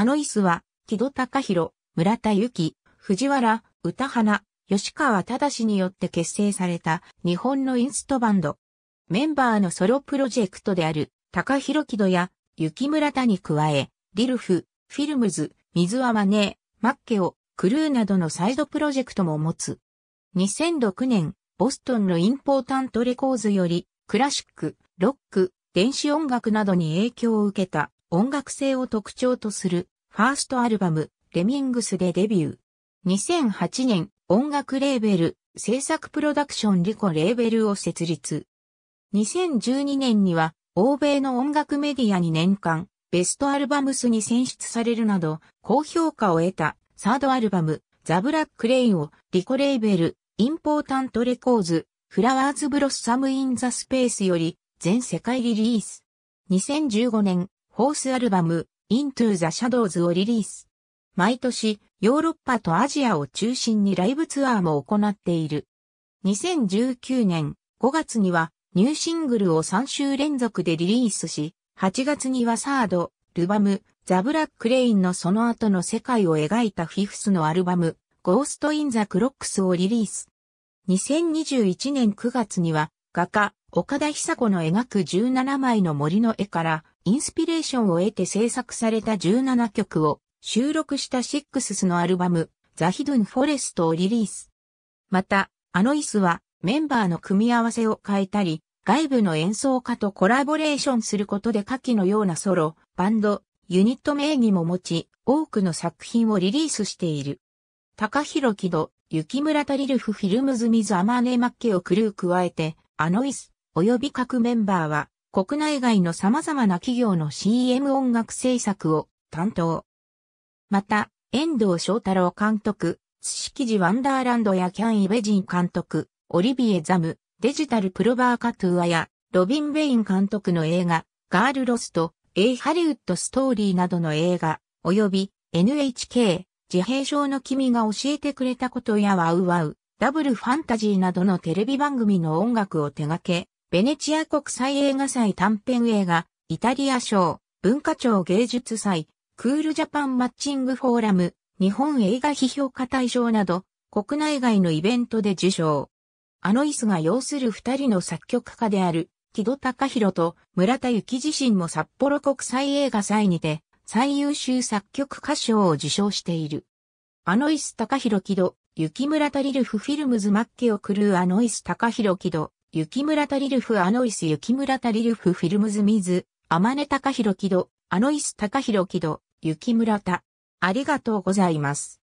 あの椅子は、木戸隆弘、村田幸、藤原、歌花、吉川忠によって結成された日本のインストバンド。メンバーのソロプロジェクトである、高弘木戸や、雪村田に加え、リルフ、フィルムズ、水はマネー、マッケオ、クルーなどのサイドプロジェクトも持つ。2006年、ボストンのインポータントレコーズより、クラシック、ロック、電子音楽などに影響を受けた、音楽性を特徴とするファーストアルバム、レミングスでデビュー。2008年、音楽レーベル、制作プロダクションリコレーベルを設立。2012年には、欧米の音楽メディアに年間、ベストアルバムスに選出されるなど、高評価を得た、サードアルバム、ザ・ブラック・レインを、リコレーベル、インポータント・レコーズ、フラワーズ・ブロッサム・イン・ザ・スペースより、全世界リリース。2015年、フォースアルバム Into the Shadows をリリース。毎年ヨーロッパとアジアを中心にライブツアーも行っている。2019年5月にはニューシングルを3週連続でリリースし、8月にはサード、ルバム、ザ・ブラック・レインのその後の世界を描いたフィフスのアルバム、ゴースト・イン・ザ・クロックスをリリース。2021年9月には、画家、岡田久子の描く17枚の森の絵から、インスピレーションを得て制作された17曲を収録したシックススのアルバム、ザ・ヒドゥン・フォレストをリリース。また、アノイスはメンバーの組み合わせを変えたり、外部の演奏家とコラボレーションすることで下記のようなソロ、バンド、ユニット名義も持ち、多くの作品をリリースしている。高広木戸、雪村タリルフフィルムズミズアマーネマッケをクルー加えて、アノイス、及び各メンバーは、国内外の様々な企業の CM 音楽制作を担当。また、遠藤翔太郎監督、土記事ワンダーランドやキャン・イベジン監督、オリビエ・ザム、デジタル・プロバーカトゥアや、ロビン・ベイン監督の映画、ガール・ロスト、A ハリウッド・ストーリーなどの映画、及び NHK、自閉症の君が教えてくれたことやワウワウ、ダブルファンタジーなどのテレビ番組の音楽を手掛け、ベネチア国際映画祭短編映画、イタリア賞、文化庁芸術祭、クールジャパンマッチングフォーラム、日本映画批評家大賞など、国内外のイベントで受賞。あのイスが要する二人の作曲家である、木戸隆弘と村田幸自身も札幌国際映画祭にて、最優秀作曲歌賞を受賞している。アノイス・隆弘木戸、雪村タリルフ・フィルムズ・マッケオ・クルー・アノイス・隆弘木戸、雪村タリルフアノイス雪村タリルフフィルムズミズ、アマネ高弘木戸、アノイス高弘木戸、雪村田。ありがとうございます。